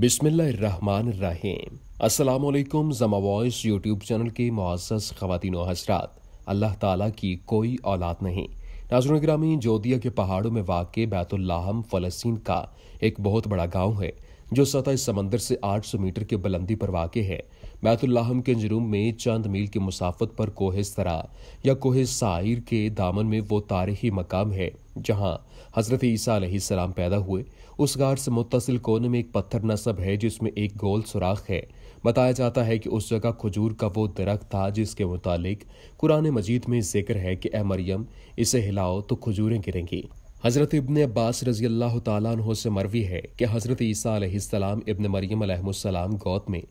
बिसमीम असलकुम जमा वॉइस यूट्यूब चैनल के मुआसस खातिन हजरात अल्लाह ताला की कोई औलाद नहीं नाजर ग्रामी जोदिया के पहाड़ों में वाक़ बैतुल्लाहम फ़लस्तीन का एक बहुत बड़ा गांव है जो सतह समंदर से 800 मीटर की बुलंदी पर वाक़ है बैतुल्लाहम के जुरूम में चंद मील की मुसाफत पर कोह या कोह साइर के दामन में वो तारीखी मकाम है जहां हजरत ईसा सलाम पैदा हुए उस गार से मुतसिल कोने में एक पत्थर नसब है जिसमें एक गोल सुराख है बताया जाता है कि उस जगह खजूर का वो दरख्त था जिसके मुतालिक कुरान मजीद में जिक्र है कि ए मरियम इसे हिलाओ तो खजूरें गिरेंगी हज़रत इब्न अब्बास रजी अल्लाह तु से मरवी है कि हज़रत ईसा इब्न इबन मरियम अलैहिस्सलाम गौत में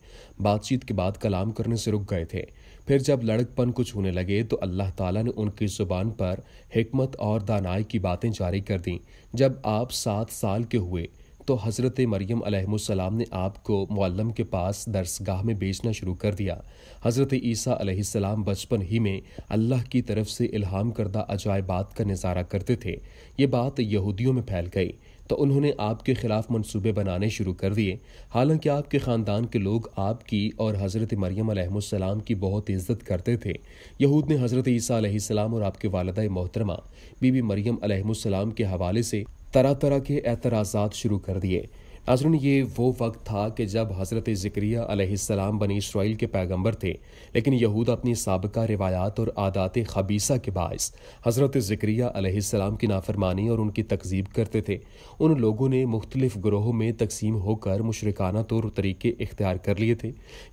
बातचीत के बाद कलाम करने से रुक गए थे फिर जब लड़कपन कुछ होने लगे तो अल्लाह ताला ने उनकी ज़ुबान पर हमत और दानाई की बातें जारी कर दीं जब आप सात साल के हुए तो हज़रत मरियम अलैहिस्सलाम ने आपको मुअल्लम के पास दरसगाह में बेचना शुरू कर दिया हज़रत ईसा अलैहिस्सलाम बचपन ही में अल्लाह की तरफ से इल्हाम करदा अजायबात का नज़ारा करते थे ये बात यहूदियों में फैल गई तो उन्होंने आपके खिलाफ मंसूबे बनाने शुरू कर दिए हालांकि आपके ख़ानदान के लोग आपकी और हज़रत मरियम अलैहिस्सलाम की बहुत इज्जत करते थे यहूद ने हज़रत ईसा अलैहिस्सलाम और आपके वालदा मोहतरमा बीबी मरियम अलैहिस्सलाम के हवाले से तरह तरह के एतराज़ात शुरू कर दिए नाजरन ये वो वक्त था कि जब हज़रत ज़िक्रिया अलैहिस्सलाम बनी इसराइल के पैगंबर थे लेकिन यहूद अपनी सबका रिवायात और आदात खबीसा के बायस हज़रत ज़िक्रिया की नाफरमानी और उनकी तकजीब करते थे उन लोगों ने मुख्तलिफ ग्रोहों में तकसीम होकर मुशरकाना तौर तरीके इख्तियार कर लिए थे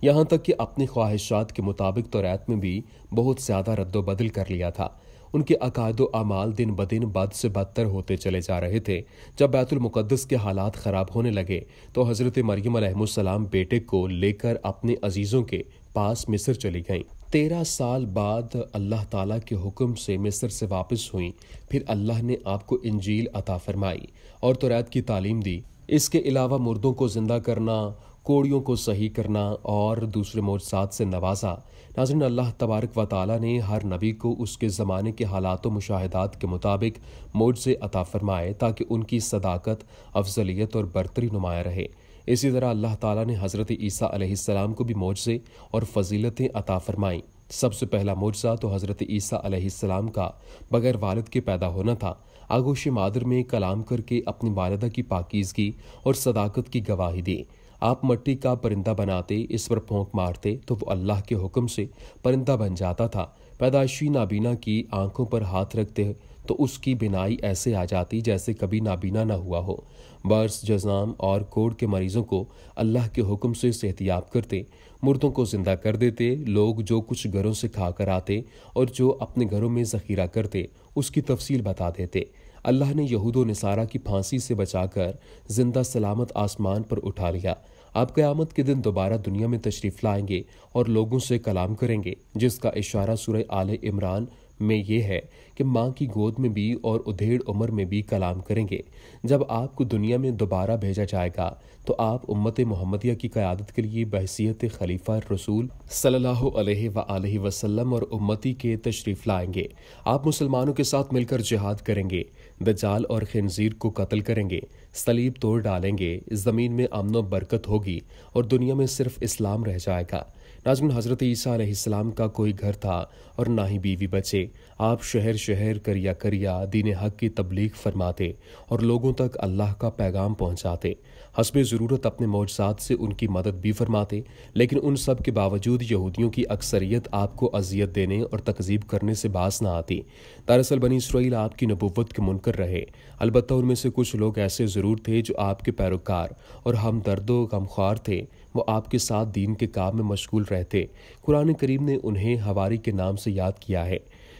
यहाँ तक कि अपनी ख्वाहिशात के मुताबिक तो में भी बहुत ज़्यादा रद्दबदल कर लिया था उनके अकाद अमाल दिन ब दिन बद से बदतर होते चले जा रहे थे जब बैतुलमक़दस के हालात ख़राब होने लगे तो हज़रत मरियम सलाम बेटे को लेकर अपने अजीज़ों के पास मिस्र चली गईं तेरह साल बाद अल्लाह ताला के हुक्म से मिस्र से वापस हुई फिर अल्लाह ने आपको इंजील अता फरमाई और तो की तालीम दी इसके अलावा मुर्दों को ज़िंदा करना कोड़ियों को सही करना और दूसरे मोजात से नवाजा नाजन अल्लाह तबारक व ताली ने हर नबी को उसके ज़माने के हालात व मुशाहदात के मुताबिक मोजे अता फरमाए ताकि उनकी सदाकत अफजलियत और बरतरी नुमाया रहे इसी तरह अल्लाह ताली ने हज़रत ईसा अलैहिस्सलाम को भी मोजे और फजीलतें अता फरमाईं सबसे पहला मोजा तो हज़रत ईसा अलैहिस्सलाम का बगैर वालद के पैदा होना था आगोश मादर में कलाम करके अपनी वालदा की पाकिजगी और सदाकत की गवाही दी आप मट्टी का परिंदा बनाते इस पर फोंक मारते तो वो अल्लाह के हुक्म से परिंदा बन जाता था पैदाशी नाबीना की आंखों पर हाथ रखते तो उसकी बिनाई ऐसे आ जाती जैसे कभी नाबीना ना हुआ हो बर्स जजाम और कोड के मरीजों को अल्लाह के हुक्म से सेहतियाब करते मुर्दों को जिंदा कर देते लोग जो कुछ घरों से खा कर आते और जो अपने घरों में जखीरा करते उसकी तफसील बता देते अल्लाह ने यहूद नसारा की फांसी से बचाकर जिंदा सलामत आसमान पर उठा लिया आप क़यामत के दिन दोबारा दुनिया में तशरीफ़ लाएंगे और लोगों से कलाम करेंगे जिसका इशारा सुरह आल इमरान में ये है कि माँ की गोद में भी और उधेड़ उम्र में भी कलाम करेंगे जब आपको दुनिया में दोबारा भेजा जाएगा तो आप उम्मत मोहम्मदिया की क़्यादत के लिए बहसीत खलीफा रसूल सल्लल्लाहु अलैहि वसल्लम और उम्मती के तशरीफ़ लाएंगे आप मुसलमानों के साथ मिलकर जिहाद करेंगे दजाल और खनजीर को कत्ल करेंगे सलीब तोड़ डालेंगे ज़मीन में अमन बरकत होगी और दुनिया में सिर्फ इस्लाम रह जाएगा नाजमिन हज़रत ईसा का कोई घर था और ना ही बीवी बचे आप शहर शहर करिया करिया दीन हक की तबलीग फरमाते और लोगों तक अल्लाह का पैगाम पहुंचाते हसब ज़रूरत अपने मौजात से उनकी मदद भी फरमाते लेकिन उन सब के बावजूद यहूदियों की अक्सरियत आपको अजियत देने और तकजीब करने से बास ना आती दरअसल बनी इसराइल आपकी नबूवत के मुनकर रहे अलबत्त उनमें से कुछ लोग ऐसे ज़रूर थे जो आपके पैरोकार और हमदर्दो गमख्वार थे वो आपके साथ दीन के काम में मशगूल रहते कुरान करीम ने उन्हें हवारी के नाम से याद किया है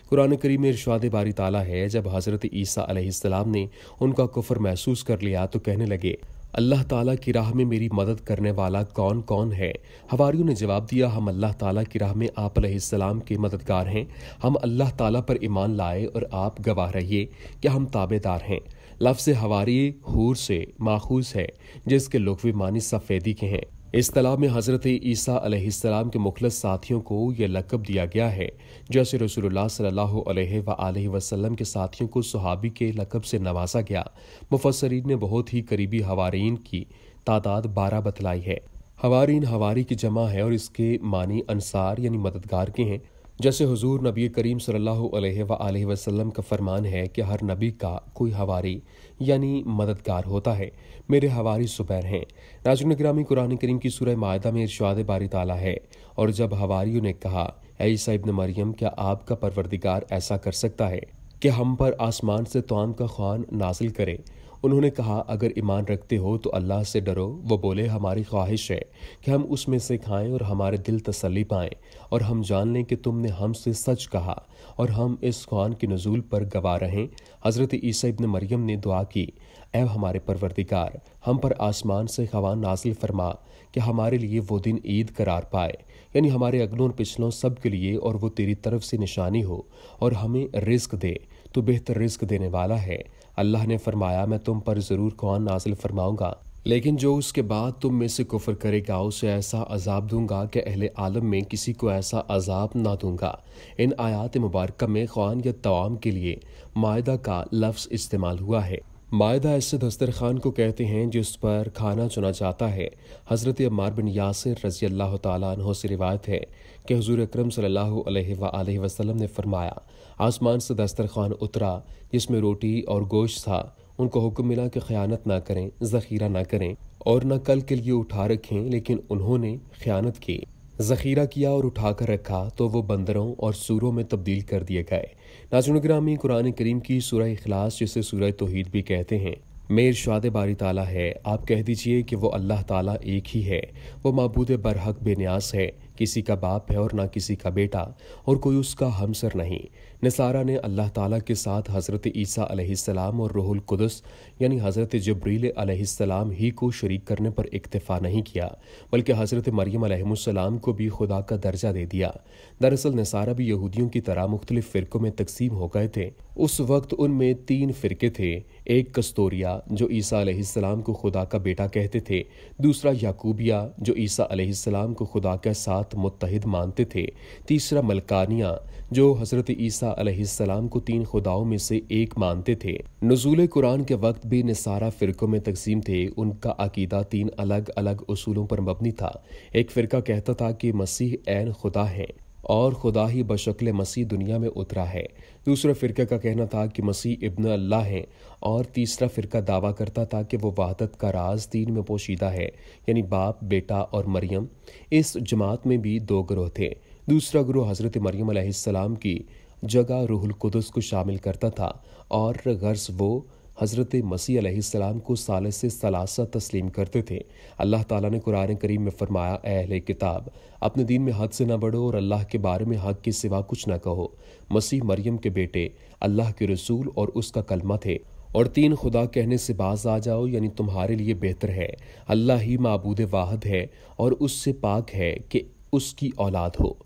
कुरान करीम में इर्शाद बारी ताला है जब हज़रत ईसा अलैहिस्सलाम ने उनका कुफर महसूस कर लिया तो कहने लगे अल्लाह ताला की राह में मेरी मदद करने वाला कौन कौन है हवारियों ने जवाब दिया हम अल्लाह ताला की राह में आप अलैहिस्सलाम के मददगार हैं हम अल्लाह ताला पर ईमान लाए और आप गवाह रहिए कि हम ताबेदार हैं लफ्ज़ हवारी हूर से माखूज है जिसके लुकवी मानी सफ़ेदी के हैं इस तालाब में हज़रत ईसा अलैहिस्सलाम के मुखलस साथियों को यह लकब दिया गया है जैसे रसूल सल्लल्लाहु वसल्लम के साथियों को सहाबी के लकब से नवाजा गया मुफसरीन ने बहुत ही करीबी हवारीन की तादाद बारह बतलाई है हवारीन हवारी की जमा है और इसके मानी अनसार यानी मददगार के हैं जैसे हुजूर नबी करीम सल्लल्लाहु अलैहि वसल्लम का फरमान है कि हर नबी का कोई हवारी यानी मददगार होता है मेरे हवारी सुपैर हैं नाजुन ग्रामी कुरान करीम की सूरह मायदा में इरशाद बारी ताला है और जब हवारियों ने कहा ऐसा इब्न मरियम क्या आपका परवरदिगार ऐसा कर सकता है कि हम पर आसमान से तोम का खान नाजिल करे उन्होंने कहा अगर ईमान रखते हो तो अल्लाह से डरो वो बोले हमारी ख्वाहिश है कि हम उसमें से खाएं और हमारे दिल तसली पाएं और हम जान लें कि तुमने हमसे सच कहा और हम इस कुरान के नजूल पर गवा रहें हज़रत ईसा इब्न मरियम ने दुआ की एव हमारे परवरदिकार हम पर आसमान से खवान नाजिल फरमा कि हमारे लिए वो दिन ईद करार पाए यानी हमारे अगलों और पिछलों सब के लिए और वो तेरी तरफ से निशानी हो और हमें रिस्क दे तो बेहतर रिस्क देने वाला है अल्लाह ने फरमाया मैं तुम पर ज़रूर कौन नाजिल फरमाऊँगा लेकिन जो उसके बाद तुम में से कुफर करेगा उसे ऐसा अजाब दूंगा कि अहले आलम में किसी को ऐसा अजाब ना दूंगा इन आयात मुबारक में खान या तवाम के लिए मायदा का लफ्ज़ इस्तेमाल हुआ है मायदा ऐसे दस्तरखान को कहते हैं जिस पर खाना चुना जाता है हज़रत अम्मार बिन यासिर रजी अल्लाह तु से रिवायत है कि हजूर अक्रम सल्ह वसलम ने फरमाया आसमान से दस्तरखान उतरा जिसमें रोटी और गोश्त था उनको हुक्म मिला कि ख़यानत ना करें ज़ख़ीरा ना करें और न कल के लिए उठा रखें लेकिन उन्होंने ख़यानत की जखीरा किया और उठाकर रखा तो वो बंदरों और सूरों में तब्दील कर दिए गए नाजुन ग्रामी कुरान करीम की सूरह अखलास जिसे सूरह तोहीद भी कहते हैं मेर शाद बारी ताला है आप कह दीजिए कि वो अल्लाह ताला एक ही है वो मबूद बरहक बेन्यास है किसी का बाप है और ना किसी का बेटा और कोई उसका हमसर नहीं निसारा ने अल्लाह ताला के साथ हज़रत ईसा अलैहिस्सलाम और रोहुल कुदस यानी हज़रत जबरील अलैहिस्सलाम ही को शरीक करने पर इक्तफ़ा नहीं किया बल्कि हज़रत मरियम अलैहिस्सलाम को भी खुदा का दर्जा दे दिया दरअसल निसारा भी यहूदियों की तरह मुख्तलिफ़ फ़िरक़ों में तकसीम हो गए थे उस वक्त उनमें तीन फिरके थे एक कस्तोरिया जो ईसा अलैहिस्सलाम को खुदा का बेटा कहते थे दूसरा याकूबिया जो ईसा अलैहिस्सलाम को खुदा के साथ मुतहद मानते थे तीसरा मलकानिया जो हज़रत ईसा अलैहिस्सलाम को तीन खुदाओं में से एक मानते थे नजूल कुरान के वक्त भी निसारा फ़िरक़ों में तकसीम थे उनका अकीदा तीन अलग अलग असूलों पर मबनी था एक फ़िरका कहता था कि मसीह ऐन खुदा हैं और खुदा ही बशक्ल मसीह दुनिया में उतरा है दूसरा फ़िरका का कहना था कि मसीह इब्न अल्लाह है और तीसरा फ़िरका दावा करता था कि वो वहादत का राज दीन में पोशीदा है यानी बाप बेटा और मरियम इस जमात में भी दो ग्रोह थे दूसरा ग्रोह हज़रत मरियम की जगह रूहुल कुदस को शामिल करता था और गर्ज वो हज़रत मसीम सलाम को साल से सलासा तस्लीम करते थे अल्लाह ताला ने कुरान करीम में फरमाया अहल किताब अपने दिन में हद से ना बढ़ो और अल्लाह के बारे में हक के सिवा कुछ ना कहो मसीह मरियम के बेटे अल्लाह के रसूल और उसका कलमा थे और तीन खुदा कहने से बाज आ जाओ यानी तुम्हारे लिए बेहतर है अल्लाह ही मबूद वाहद है और उससे पाक है कि उसकी औलाद हो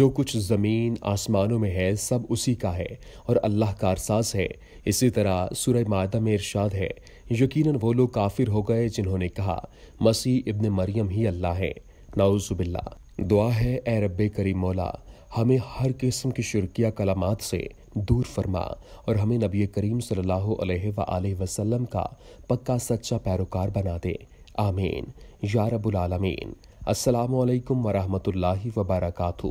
जो कुछ ज़मीन आसमानों में है सब उसी का है और अल्लाह का अरसास है इसी तरह सूरह मादा में इरशाद है यकीनन वो लोग काफिर हो गए जिन्होंने कहा मसीह इब्न मरियम ही अल्लाह है नाउजुबिल्ला दुआ है ए रब करी मौला हमें हर किस्म की शिरकिया कलामात से दूर फरमा और हमें नबी करीम सल्लल्लाहु वसल्लम का पक्का सच्चा पैरोकार बना दे आमीन या रबुल आलमीन असलकम वरहमल वबरकू